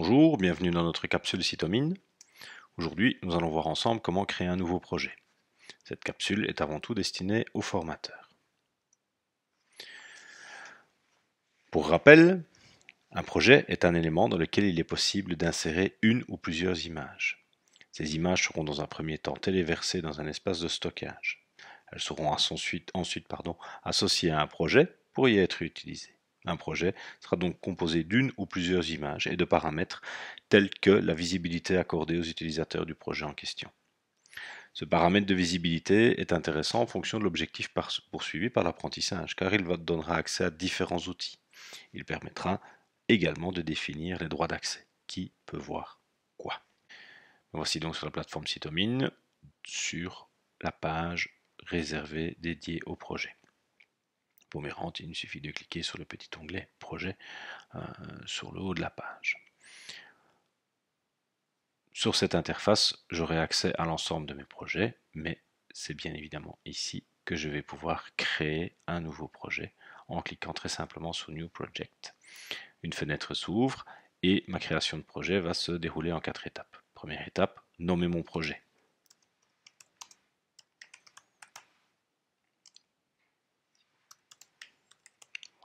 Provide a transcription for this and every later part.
Bonjour, bienvenue dans notre capsule Cytomine. Aujourd'hui, nous allons voir ensemble comment créer un nouveau projet. Cette capsule est avant tout destinée aux formateurs. Pour rappel, un projet est un élément dans lequel il est possible d'insérer une ou plusieurs images. Ces images seront dans un premier temps téléversées dans un espace de stockage. Elles seront ensuite, associées à un projet pour y être utilisées. Un projet sera donc composé d'une ou plusieurs images et de paramètres tels que la visibilité accordée aux utilisateurs du projet en question. Ce paramètre de visibilité est intéressant en fonction de l'objectif poursuivi par l'apprentissage, car il donnera accès à différents outils. Il permettra également de définir les droits d'accès. Qui peut voir quoi Voici donc sur la plateforme Cytomine, sur la page réservée dédiée au projet. Pour mes rentes, il suffit de cliquer sur le petit onglet projet euh, sur le haut de la page. Sur cette interface, j'aurai accès à l'ensemble de mes projets, mais c'est bien évidemment ici que je vais pouvoir créer un nouveau projet en cliquant très simplement sur New Project. Une fenêtre s'ouvre et ma création de projet va se dérouler en quatre étapes. Première étape, nommer mon projet.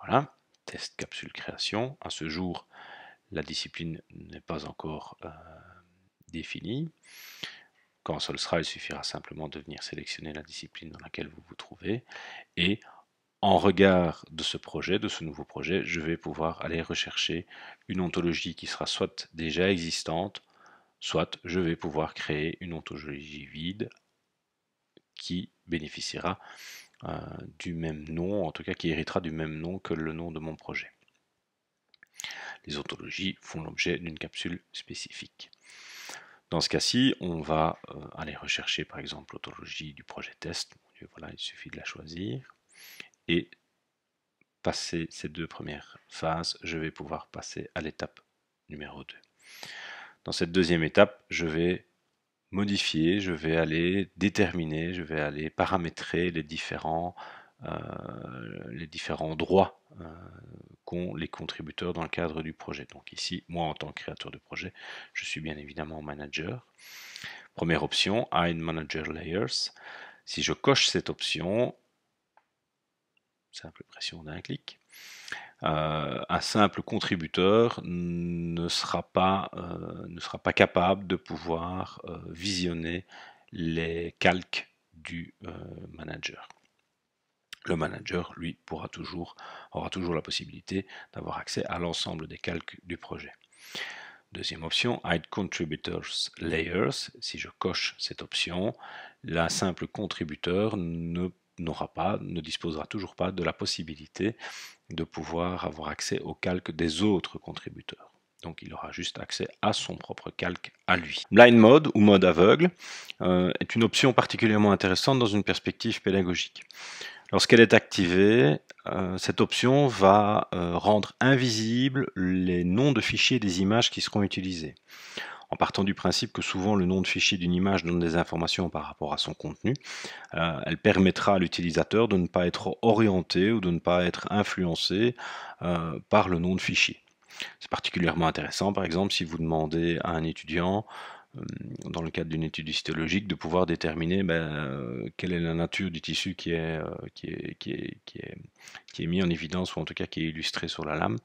Voilà, test capsule création. À ce jour, la discipline n'est pas encore euh, définie. Quand ce sera, il suffira simplement de venir sélectionner la discipline dans laquelle vous vous trouvez. Et en regard de ce projet, de ce nouveau projet, je vais pouvoir aller rechercher une ontologie qui sera soit déjà existante, soit je vais pouvoir créer une ontologie vide qui bénéficiera euh, du même nom, en tout cas qui héritera du même nom que le nom de mon projet. Les ontologies font l'objet d'une capsule spécifique. Dans ce cas-ci, on va euh, aller rechercher par exemple l'autologie du projet test. voilà, il suffit de la choisir. Et passer ces deux premières phases, je vais pouvoir passer à l'étape numéro 2. Dans cette deuxième étape, je vais modifier, je vais aller déterminer, je vais aller paramétrer les différents, euh, les différents droits euh, qu'ont les contributeurs dans le cadre du projet. Donc ici, moi en tant que créateur de projet, je suis bien évidemment manager. Première option, Hide Manager Layers. Si je coche cette option, simple pression d'un clic, euh, un simple contributeur ne sera pas, euh, ne sera pas capable de pouvoir euh, visionner les calques du manager. Le manager, lui, pourra toujours, aura toujours la possibilité d'avoir accès à l'ensemble des calques du projet. Deuxième option, Hide Contributors Layers. Si je coche cette option, la simple contributeur ne n'aura pas, ne disposera toujours pas de la possibilité de pouvoir avoir accès au calque des autres contributeurs. Donc il aura juste accès à son propre calque à lui. Blind mode ou mode aveugle euh, est une option particulièrement intéressante dans une perspective pédagogique. Lorsqu'elle est activée, euh, cette option va euh, rendre invisibles les noms de fichiers des images qui seront utilisées en partant du principe que souvent le nom de fichier d'une image donne des informations par rapport à son contenu. Euh, elle permettra à l'utilisateur de ne pas être orienté ou de ne pas être influencé euh, par le nom de fichier. C'est particulièrement intéressant, par exemple, si vous demandez à un étudiant euh, dans le cadre d'une étude histologique, de pouvoir déterminer ben, euh, quelle est la nature du tissu euh, qui est, qui, est, qui, est, mis en évidence, ou en tout cas qui est illustré sur la lame.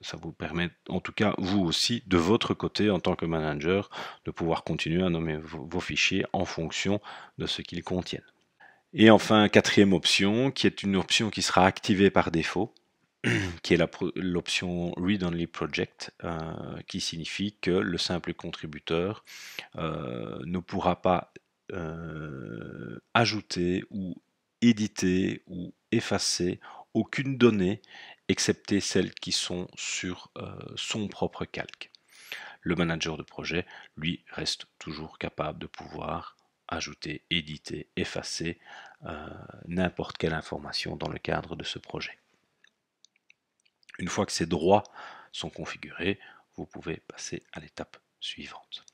ça vous permet, en tout cas vous aussi, de votre côté, en tant que manager, de pouvoir continuer à nommer vos fichiers en fonction de ce qu'ils contiennent. Et enfin, quatrième option, qui est une option qui sera activée par défaut qui est l'option Read Only Project, euh, qui signifie que le simple contributeur euh, ne pourra pas euh, ajouter ou éditer ou effacer aucune donnée, excepté celles qui sont sur son propre calque. Le manager de projet, lui, reste toujours capable de pouvoir ajouter, éditer, effacer n'importe quelle information dans le cadre de ce projet. Une fois que ces droits sont configurés, vous pouvez passer à l'étape suivante.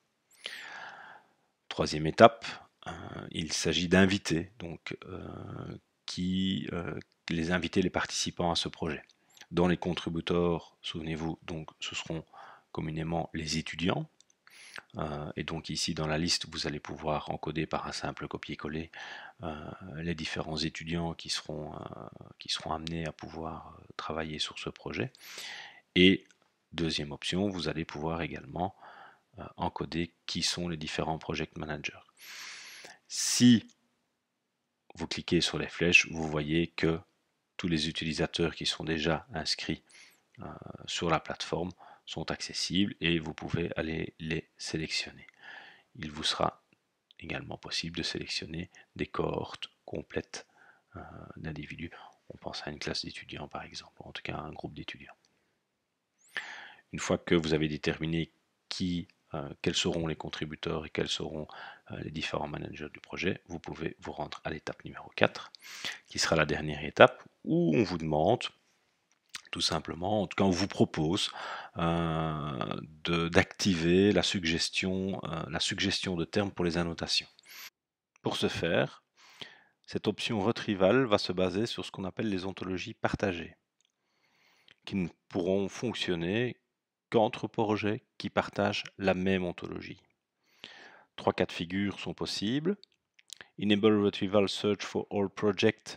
Troisième étape, euh, il s'agit d'inviter, donc euh, qui euh, les inviter les participants à ce projet. Dans les contributeurs, souvenez-vous, donc ce seront communément les étudiants. et donc ici dans la liste, vous allez pouvoir encoder par un simple copier-coller les différents étudiants qui seront, qui seront amenés à pouvoir travailler sur ce projet. Et deuxième option, vous allez pouvoir également euh, encoder qui sont les différents project managers. Si vous cliquez sur les flèches, vous voyez que tous les utilisateurs qui sont déjà inscrits euh, sur la plateforme sont accessibles et vous pouvez aller les sélectionner. Il vous sera également possible de sélectionner des cohortes complètes euh, d'individus. On pense à une classe d'étudiants par exemple, en tout cas un groupe d'étudiants. Une fois que vous avez déterminé qui, euh, quels seront les contributeurs et quels seront euh, les différents managers du projet, vous pouvez vous rendre à l'étape numéro 4, qui sera la dernière étape où on vous demande tout simplement, en tout cas on vous propose d'activer la, suggestion, la suggestion de termes pour les annotations. Pour ce faire, cette option retrieval va se baser sur ce qu'on appelle les ontologies partagées, qui ne pourront fonctionner qu'entre projets qui partagent la même ontologie. Trois cas de figure sont possibles. Enable Retrieval Search for All PROJECTS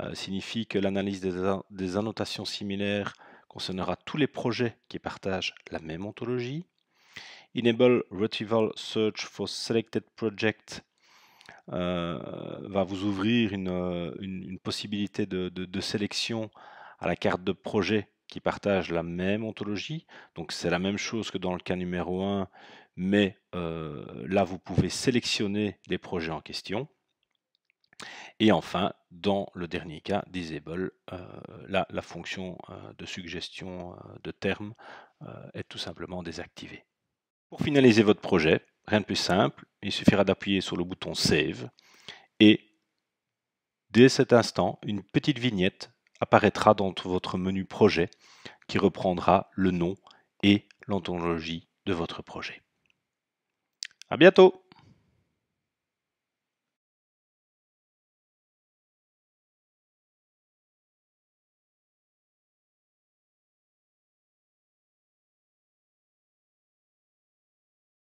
euh, signifie que l'analyse des, annotations similaires concernera tous les projets qui partagent la même ontologie. Enable Retrieval Search for Selected PROJECTS euh, va vous ouvrir une, euh, possibilité de, sélection à la carte de projet qui partage la même ontologie. Donc c'est la même chose que dans le cas numéro 1, mais euh, là vous pouvez sélectionner les projets en question. Et enfin, dans le dernier cas, disable, là, la fonction de suggestion de termes est tout simplement désactivée. Pour finaliser votre projet, Rien de plus simple, il suffira d'appuyer sur le bouton Save et dès cet instant, une petite vignette apparaîtra dans votre menu projet qui reprendra le nom et l'anthologie de votre projet. À bientôt!